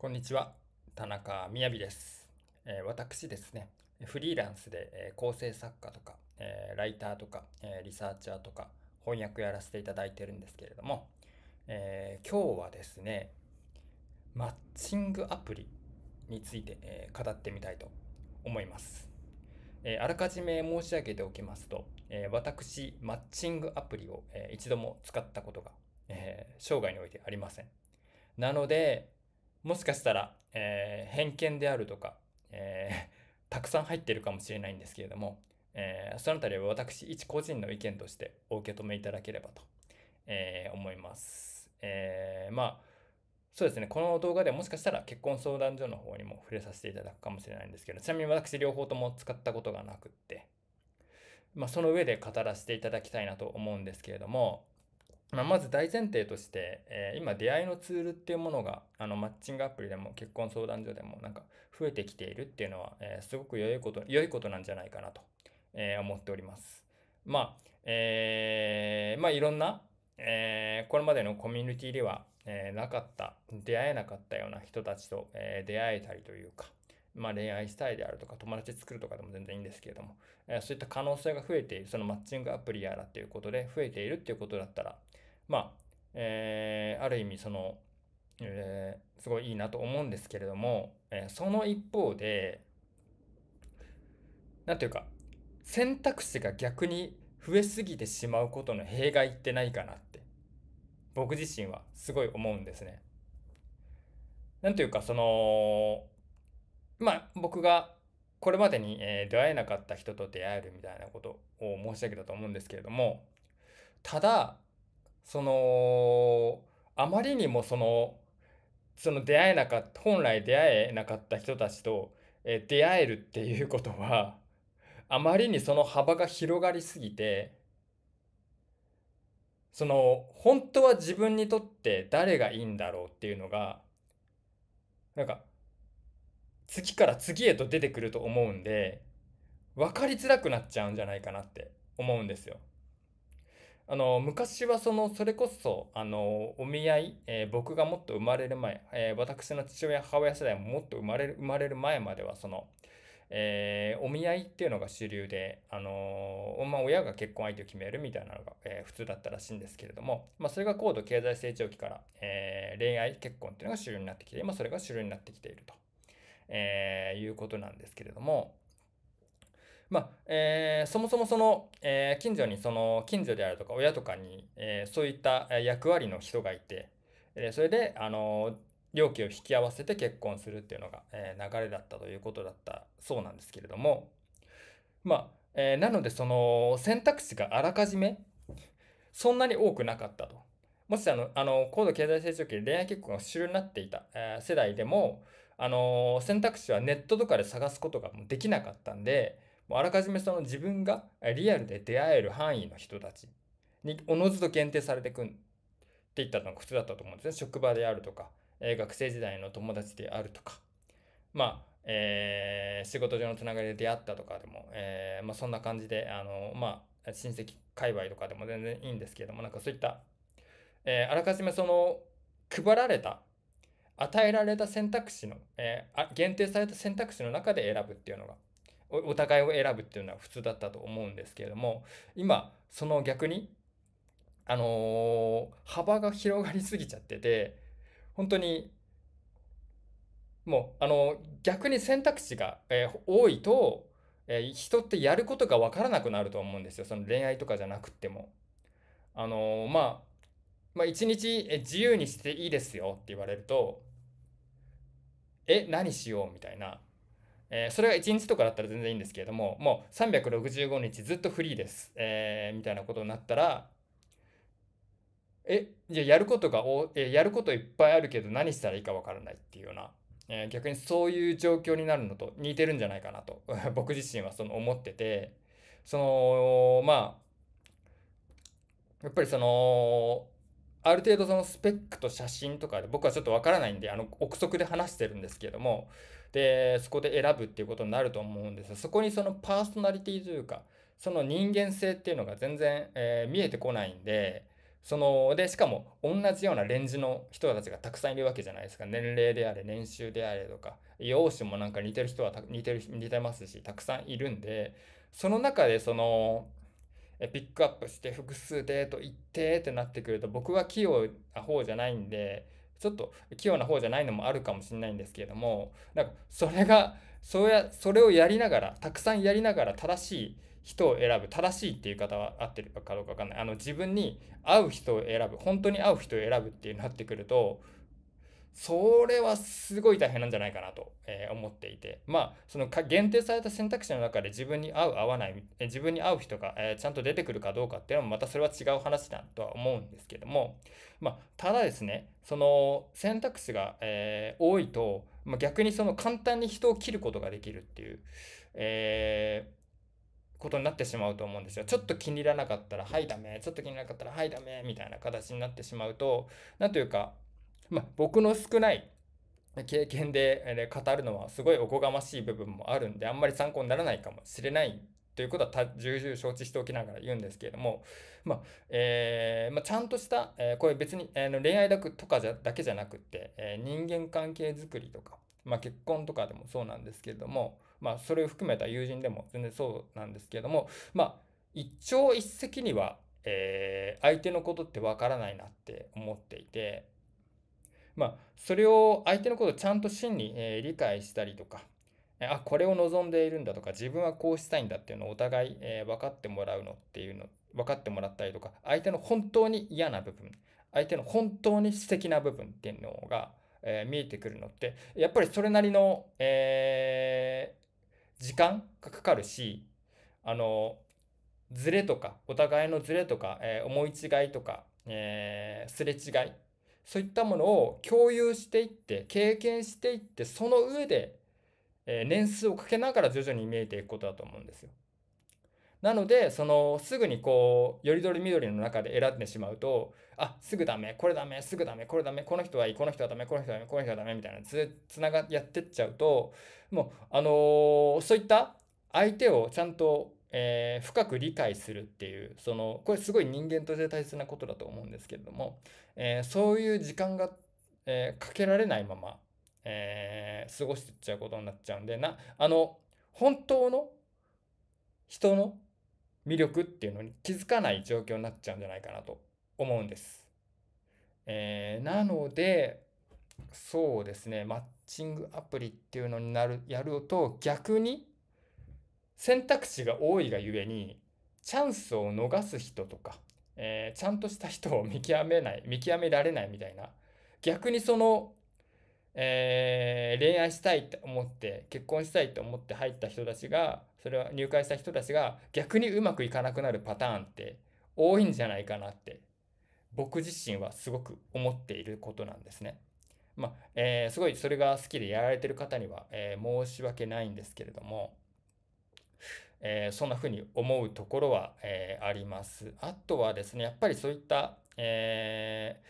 こんにちは、田中みやびです。えー、私ですね、フリーランスで、えー、構成作家とか、えー、ライターとか、えリサーチャーとか、翻訳やらせていただいてるんですけれども、え今日はですね、マッチングアプリについて、え語ってみたいと思います。えあらかじめ申し上げておきますと、え私、マッチングアプリを、え一度も使ったことが、え生涯においてありません。なので、もしかしたら、えー、偏見であるとか、えー、たくさん入ってるかもしれないんですけれども、えー、そのあたりは私一個人の意見としてお受け止めいただければと、え思います。えまあそうですね、この動画でもしかしたら結婚相談所の方にも触れさせていただくかもしれないんですけど、ちなみに私両方とも使ったことがなくって、まあ、その上で語らせていただきたいなと思うんですけれども、まあ、まず大前提として、えー、今出会いのツールっていうものがあのマッチングアプリでも結婚相談所でもなんか増えてきているっていうのは、えー、すごく良いこと良いことなんじゃないかなと、えー、思っております。まあ、えー、まあいろんな、えー、これまでのコミュニティでは、えー、なかった出会えなかったような人たちと、えー、出会えたりというか、まあ、恋愛したいであるとか友達作るとかでも全然いいんですけれども、えー、そういった可能性が増えているそのマッチングアプリやらっていうことで増えているっていうことだったら、まあ、えー、ある意味その、えー、すごいいいなと思うんですけれども、えー、その一方で、何ていうか、選択肢が逆に増えすぎてしまうことの弊害ってないかなって、僕自身はすごい思うんですね。なんていうか、その、まあ、僕がこれまでに、え出会えなかった人と出会えるみたいなことを申し上げたと思うんですけれども、ただ、そのあまりにもそのその出会えなかった本来出会えなかった人たちと、え出会えるっていうことは あまりにその幅が広がりすぎてその本当は自分にとって誰がいいんだろうっていうのがなんか次から次へと出てくると思うんで分かりづらくなっちゃうんじゃないかなって思うんですよ。あの、昔はその、それこそ、あの、お見合い、えー、僕がもっと生まれる前、えー、私の父親、母親世代ももっと生まれる、生まれる前までは、その、えー、お見合いっていうのが主流で、あのー、まあ、親が結婚相手を決めるみたいなのが、えー、普通だったらしいんですけれども、まあ、それが高度経済成長期から、え恋愛結婚っていうのが主流になってきて、今それが主流になってきていると、えいうことなんですけれども、まあ、えー、そもそもその、えー、近所にその、近所であるとか親とかに、えー、そういった役割の人がいて、えそれで、あの両家を引き合わせて結婚するっていうのが、え流れだったということだったそうなんですけれども、まあ、えなのでその選択肢があらかじめそんなに多くなかったと。もしあの、あの、高度経済成長期で恋愛結婚が主流になっていた、え世代でも、あの選択肢はネットとかで探すことができなかったんで、もうあらかじめその自分がリアルで出会える範囲の人たちにおのずと限定されていくっていったのが普通だったと思うんですね。職場であるとか、え学生時代の友達であるとか、まあ、えー、仕事上のつながりで出会ったとかでも、えー、まあ、そんな感じで、あのまあ、親戚界隈とかでも全然いいんですけれども、なんかそういった、えー、あらかじめその配られた与えられた選択肢の、えー、限定された選択肢の中で選ぶっていうのがお互いを選ぶっていうのは普通だったと思うんですけれども今その逆にあの幅が広がりすぎちゃってて本当にもうあの逆に選択肢が、え多いと、え人ってやることが分からなくなると思うんですよその恋愛とかじゃなくても。あのまあまあ、日自由にしていいですよって言われるとえ何しようみたいなえー、それが1日とかだったら全然いいんですけれども、もう365日ずっとフリーです、えー、みたいなことになったら、え、じゃやることがお、えやることいっぱいあるけど何したらいいかわからないっていうような、えー、逆にそういう状況になるのと似てるんじゃないかなと、僕自身はその思ってて、その、まあ、やっぱりその、ある程度そのスペックと写真とかで僕はちょっとわからないんであの憶測で話してるんですけどもでそこで選ぶっていうことになると思うんですそこにそのパーソナリティというかその人間性っていうのが全然、えー、見えてこないんでそのでしかも同じようなレンジの人たちがたくさんいるわけじゃないですか年齢であれ年収であれとか容姿もなんか似てる人は似てる似てますしたくさんいるんでその中でそのピックアップして複数デート行ってってなってくると僕は器用な方じゃないんでちょっと器用な方じゃないのもあるかもしれないんですけれどもなんかそれがそうやそれをやりながらたくさんやりながら正しい人を選ぶ正しいっていう方は合ってるかどうかわかんないあの自分に合う人を選ぶ本当に合う人を選ぶっていうなってくるとそれはすごい大変なんじゃないかなと、え思っていて、まあ、その限定された選択肢の中で自分に合う、合わない、自分に合う人が、えちゃんと出てくるかどうかっていうのもまたそれは違う話だとは思うんですけども、まあ、ただですね、その選択肢が、え多いと、まあ、逆にその簡単に人を切ることができるっていう、えーことになってしまうと思うんですよ。ちょっと気に入らなかったら、はいダメ、ちょっと気に入らなかったら、はいダメ、みたいな形になってしまうと、なんというか、まあ、僕の少ない経験で語るのはすごいおこがましい部分もあるんであんまり参考にならないかもしれないということは重々承知しておきながら言うんですけれども、まあ、えー、まあ、ちゃんとした、えー、これ別に、えー、恋愛だとかじゃだけじゃなくて、えー、人間関係づくりとか、まあ、結婚とかでもそうなんですけれども、まあ、それを含めた友人でも全然そうなんですけれども、まあ、一朝一夕には、え相手のことってわからないなって思っていて。まあ、それを相手のことをちゃんと真に、え理解したりとか、あ、これを望んでいるんだとか、自分はこうしたいんだっていうのをお互い、え分かってもらうのっていうの、分かってもらったりとか、相手の本当に嫌な部分、相手の本当に素敵な部分っていうのが、え見えてくるのって、やっぱりそれなりの、えー、時間がかかるし、あの、ズレとか、お互いのズレとか、え思い違いとか、えー、すれ違いそういったものを共有していって経験していってその上で、えー、年数をかけながら徐々に見えていくことだと思うんですよ。なのでそのすぐにこうよりどりみどりの中で選んでしまうとあすぐダメこれダメすぐダメこれダメこの人はいいこの人はダメこの人はダメこの人はダメみたいなつつながやってっちゃうともうあのー、そういった相手をちゃんとえー、深く理解するっていうそのこれすごい人間として大切なことだと思うんですけれども、えー、そういう時間が、えー、かけられないまま、え過ごしていっちゃうことになっちゃうんでなあの本当の人の魅力っていうのに気づかない状況になっちゃうんじゃないかなと思うんです。えなのでそうですねマッチングアプリっていうのになるやると逆に選択肢が多いがゆえにチャンスを逃す人とか、えー、ちゃんとした人を見極めない見極められないみたいな逆にその、えー、恋愛したいと思って結婚したいと思って入った人たちがそれは入会した人たちが逆にうまくいかなくなるパターンって多いんじゃないかなって僕自身はすごく思っていることなんですね。まあ、えー、すごいそれが好きでやられてる方には、えー、申し訳ないんですけれども、えー、そんな風に思うところは、えー、あります。あとはですね、やっぱりそういった、えー、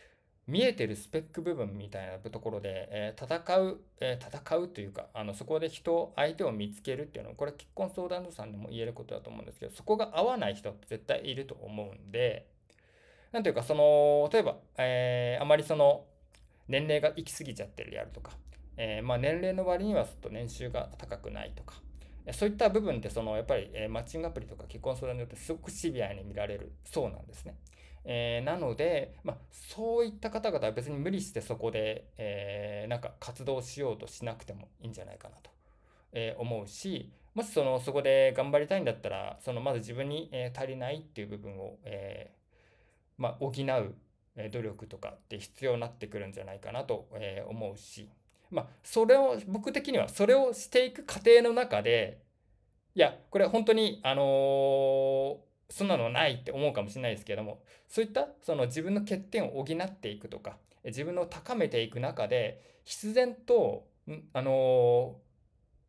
見えてるスペック部分みたいなところで、え戦う、え戦うというか、あの、そこで人、相手を見つけるっていうのは、これ結婚相談所さんでも言えることだと思うんですけど、そこが合わない人って絶対いると思うんで、なんというか、その、例えば、えあまりその、年齢が行き過ぎちゃってるやるとか、えまあ、年齢の割にはちょっと年収が高くないとか、そういった部分ってそのやっぱり、えマッチングアプリとか結婚相談によってすごくシビアに見られるそうなんですね。えー、なので、まあ、そういった方々は別に無理してそこで、えー、なんか活動しようとしなくてもいいんじゃないかなと、えー、思うし、もしそのそこで頑張りたいんだったら、そのまず自分に、え足りないっていう部分を、えまあ、補う努力とかって必要になってくるんじゃないかなと、え思うし。まあ、それを、僕的にはそれをしていく過程の中で、いや、これ本当に、あのー、そんなのないって思うかもしれないですけども、そういったその自分の欠点を補っていくとか、自分を高めていく中で、必然と、あのー、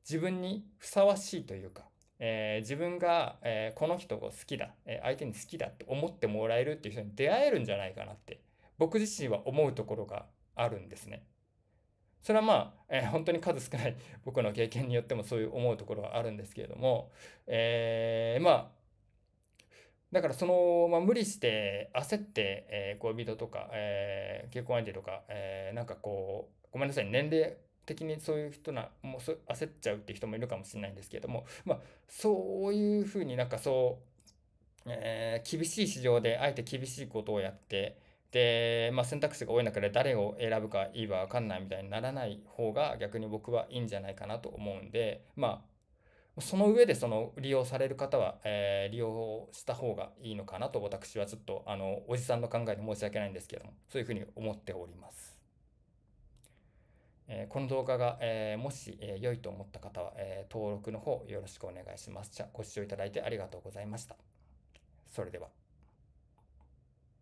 自分にふさわしいというか、えー、自分が、えー、この人を好きだ、えー、相手に好きだって思ってもらえるっていう人に出会えるんじゃないかなって僕自身は思うところがあるんですね。それはまあ、えー、本当に数少ない僕の経験によってもそういう思うところはあるんですけれども、えー、まあ、だからその、まあ、無理して焦って、えー、恋人とか、えー、結婚相手とか、えー、なんかこう、ごめんなさい、年齢的にそういう人な、もうそ焦っちゃうっていう人もいるかもしれないんですけれども、まあ、そういうふうになんかそう、えー、厳しい市場であえて厳しいことをやって、で、まあ、選択肢が多い中で誰を選ぶかいいわ分かんないみたいにならない方が逆に僕はいいんじゃないかなと思うんで、まあ、その上でその利用される方は、えー、利用した方がいいのかなと私はちょっとあのおじさんの考えで申し訳ないんですけどもそういうふうに思っております。えこの動画が、えー、もし、えー、良いと思った方は、え登録の方よろしくお願いします。じゃご視聴いただいてありがとうございました。それでは。